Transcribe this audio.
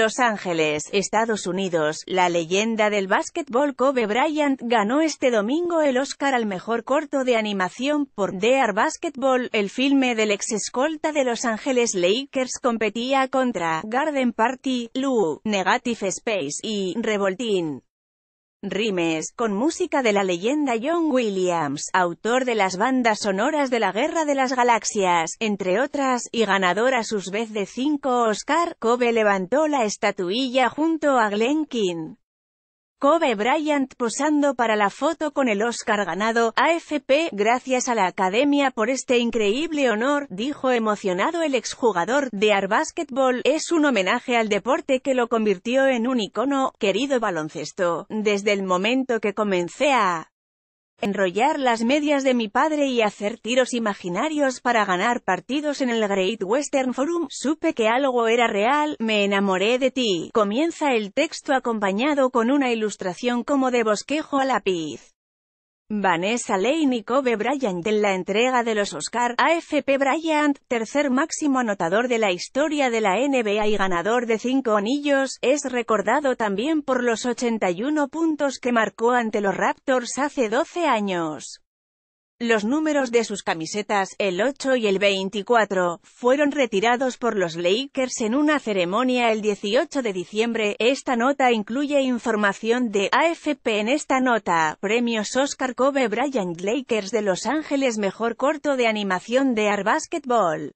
Los Ángeles, Estados Unidos, la leyenda del básquetbol Kobe Bryant ganó este domingo el Oscar al mejor corto de animación por Dear Basketball. El filme del ex escolta de Los Ángeles Lakers competía contra Garden Party, Lou, Negative Space y Revoltin. Rimes, con música de la leyenda John Williams, autor de las bandas sonoras de la Guerra de las Galaxias, entre otras, y ganador a sus vez de cinco Oscar, Kobe levantó la estatuilla junto a Glenn King. Kobe Bryant posando para la foto con el Oscar ganado, AFP, gracias a la Academia por este increíble honor, dijo emocionado el exjugador de AR Basketball, es un homenaje al deporte que lo convirtió en un icono, querido baloncesto, desde el momento que comencé a enrollar las medias de mi padre y hacer tiros imaginarios para ganar partidos en el Great Western Forum, supe que algo era real, me enamoré de ti. Comienza el texto acompañado con una ilustración como de bosquejo a lápiz. Vanessa Lane y Kobe Bryant en la entrega de los Oscar, AFP Bryant, tercer máximo anotador de la historia de la NBA y ganador de cinco anillos, es recordado también por los 81 puntos que marcó ante los Raptors hace 12 años. Los números de sus camisetas, el 8 y el 24, fueron retirados por los Lakers en una ceremonia el 18 de diciembre. Esta nota incluye información de AFP en esta nota. Premios Oscar Kobe Bryant Lakers de Los Ángeles Mejor corto de animación de Art Basketball.